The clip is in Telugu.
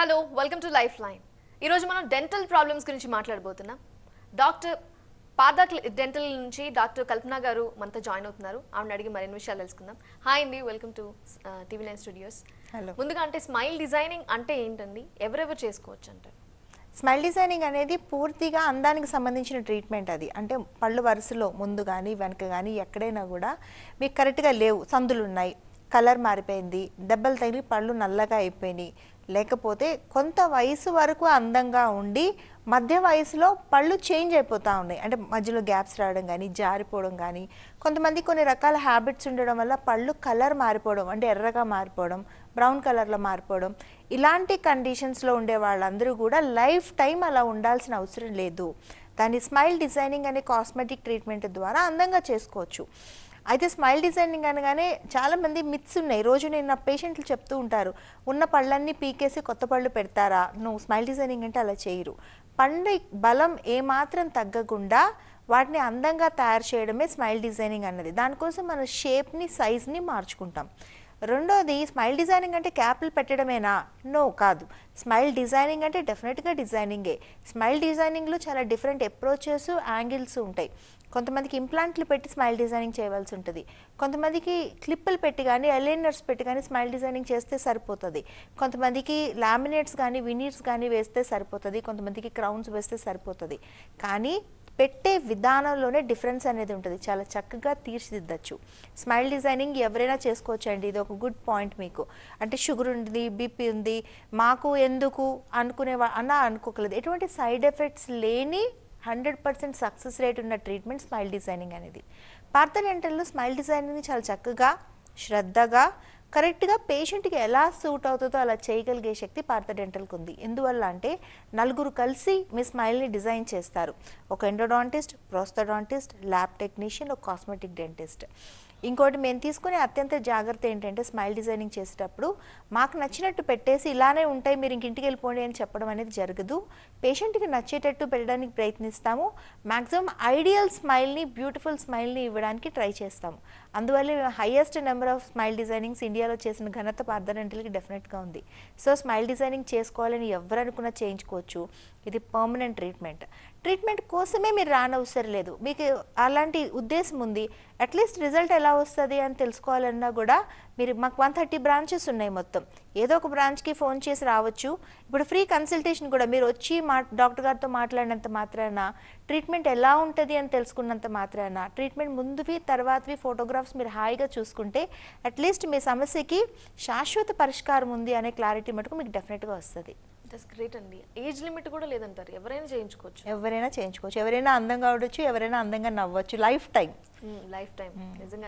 hello welcome to life line ఈరోజు మనం డెంటల్ ప్రాబ్లమ్స్ గురించి మాట్లాడబోతున్నాం డాక్టర్ పాద డెంటల్ నుంచి డాక్టర్ కల్పన గారు మనతో జాయిన్ అవుతున్నారు ఆవిడ అడిగి మరిన్ని విషయాలు తెలుసుకుందాం హాయ్ అండి welcome to TV line studios hello ముందుగా అంటే స్మైల్ డిజైనింగ్ అంటే ఏంటండి ఎవరెవరు చేసుకోవచ్చు అంటారు స్మైల్ డిజైనింగ్ అనేది పూర్తిగా అందానికి సంబంధించిన ట్రీట్మెంట్ అది అంటే పళ్ళు వరుసలో ముందు కానీ వెనక కానీ ఎక్కడైనా కూడా మీకు కరెక్ట్గా లేవు సందులు ఉన్నాయి కలర్ మారిపోయింది దెబ్బలు తగిలి పళ్ళు నల్లగా అయిపోయినాయి లేకపోతే కొంత వయసు వరకు అందంగా ఉండి మధ్య వయసులో పళ్ళు చేంజ్ అయిపోతూ ఉన్నాయి అంటే మధ్యలో గ్యాప్స్ రావడం కానీ జారిపోవడం కానీ కొంతమంది కొన్ని రకాల హ్యాబిట్స్ ఉండడం వల్ల పళ్ళు కలర్ మారిపోవడం అంటే ఎర్రగా మారిపోవడం బ్రౌన్ కలర్లో మారిపోవడం ఇలాంటి కండిషన్స్లో ఉండే వాళ్ళందరూ కూడా లైఫ్ టైం అలా ఉండాల్సిన అవసరం లేదు దాన్ని స్మైల్ డిజైనింగ్ అనే కాస్మెటిక్ ట్రీట్మెంట్ ద్వారా అందంగా చేసుకోవచ్చు అయితే స్మైల్ డిజైనింగ్ అనగానే చాలా మంది మిత్స్ ఉన్నాయి రోజు నేను నా పేషెంట్లు చెప్తూ ఉంటారు ఉన్న పళ్ళన్నీ పీకేసి కొత్త పళ్ళు పెడతారా నువ్వు స్మైల్ డిజైనింగ్ అంటే అలా చేయరు పండు బలం ఏమాత్రం తగ్గకుండా వాటిని అందంగా తయారు చేయడమే స్మైల్ డిజైనింగ్ అన్నది దానికోసం మన షేప్ని సైజ్ని మార్చుకుంటాం రెండోది స్మైల్ డిజైనింగ్ అంటే క్యాప్లు పెట్టడమేనా నో కాదు స్మైల్ డిజైనింగ్ అంటే డెఫినెట్గా డిజైనింగే స్మైల్ డిజైనింగ్లో చాలా డిఫరెంట్ అప్రోచెస్ యాంగిల్స్ ఉంటాయి కొంతమందికి ఇంప్లాంట్లు పెట్టి స్మైల్ డిజైనింగ్ చేయవలసి ఉంటుంది కొంతమందికి క్లిప్పులు పెట్టి కానీ ఎలైనర్స్ పెట్టి కానీ స్మైల్ డిజైనింగ్ చేస్తే సరిపోతుంది కొంతమందికి లామినేట్స్ కానీ వినీర్స్ కానీ వేస్తే సరిపోతుంది కొంతమందికి క్రౌన్స్ వేస్తే సరిపోతుంది కానీ పెట్టే విధానంలోనే డిఫరెన్స్ అనేది ఉంటుంది చాలా చక్కగా తీర్చిదిద్దచ్చు స్మైల్ డిజైనింగ్ ఎవరైనా చేసుకోవచ్చండి ఇది ఒక గుడ్ పాయింట్ మీకు అంటే షుగర్ ఉంది బీపీ ఉంది మాకు ఎందుకు అనుకునే అన్న అనుకోకలేదు ఎటువంటి సైడ్ ఎఫెక్ట్స్ లేని హండ్రెడ్ పర్సెంట్ సక్సెస్ రేట్ ఉన్న ట్రీట్మెంట్ స్మైల్ డిజైనింగ్ అనేది పార్థనెంటల్లో స్మైల్ డిజైనింగ్ని చాలా చక్కగా శ్రద్ధగా కరెక్ట్గా పేషెంట్కి ఎలా సూట్ అవుతుందో అలా చేయగలిగే శక్తి పార్థ డెంటల్కి ఉంది ఎందువల్ల అంటే నలుగురు కలిసి మీ స్మైల్ని డిజైన్ చేస్తారు ఒక ఎండోడాంటిస్ట్ ప్రోస్తడాంటిస్ట్ ల్యాబ్ టెక్నీషియన్ ఒక కాస్మెటిక్ డెంటిస్ట్ ఇంకోటి మేము తీసుకునే అత్యంత జాగ్రత్త ఏంటంటే స్మైల్ డిజైనింగ్ చేసేటప్పుడు మాకు నచ్చినట్టు పెట్టేసి ఇలానే ఉంటాయి మీరు ఇంటికి వెళ్ళిపోండి అని చెప్పడం అనేది జరగదు పేషెంట్కి నచ్చేటట్టు పెట్టడానికి ప్రయత్నిస్తాము మ్యాక్సిమం ఐడియల్ స్మైల్ని బ్యూటిఫుల్ స్మైల్ని ఇవ్వడానికి ట్రై చేస్తాము అందువల్ల highest number of smile designings ఇండియాలో చేసిన ఘనత పార్దనంటలకి డెఫినెట్గా ఉంది సో స్మైల్ డిజైనింగ్ చేసుకోవాలని ఎవరు అనుకున్నా చేయించుకోవచ్చు ఇది పర్మనెంట్ ట్రీట్మెంట్ ట్రీట్మెంట్ కోసమే మీరు రానవసరం లేదు మీకు అలాంటి ఉద్దేశం ఉంది అట్లీస్ట్ రిజల్ట్ ఎలా వస్తుంది అని తెలుసుకోవాలన్నా కూడా మీరు మాకు వన్ థర్టీ బ్రాంచెస్ ఉన్నాయి మొత్తం ఏదో ఒక బ్రాంచ్కి ఫోన్ చేసి రావచ్చు ఇప్పుడు ఫ్రీ కన్సల్టేషన్ కూడా మీరు వచ్చి మా డాక్టర్ గారితో మాట్లాడినంత మాత్రాన ట్రీట్మెంట్ ఎలా ఉంటుంది అని తెలుసుకున్నంత మాత్రాన ట్రీట్మెంట్ ముందువి తర్వాతవి ఫోటోగ్రాఫ్స్ మీరు హాయిగా చూసుకుంటే అట్లీస్ట్ మీ సమస్యకి శాశ్వత పరిష్కారం ఉంది అనే క్లారిటీ మటుకు మీకు డెఫినెట్గా వస్తుంది దట్స్ గ్రేట్ అండి ఏజ్ లిమిట్ కూడా లేదంటారు ఎవరైనా చేయించుకోవచ్చు ఎవరైనా చేయించుకోవచ్చు ఎవరైనా అందంగా ఉండొచ్చు ఎవరైనా అందంగా నవ్వచ్చు లైఫ్ టైం లైఫ్ టైం నిజంగా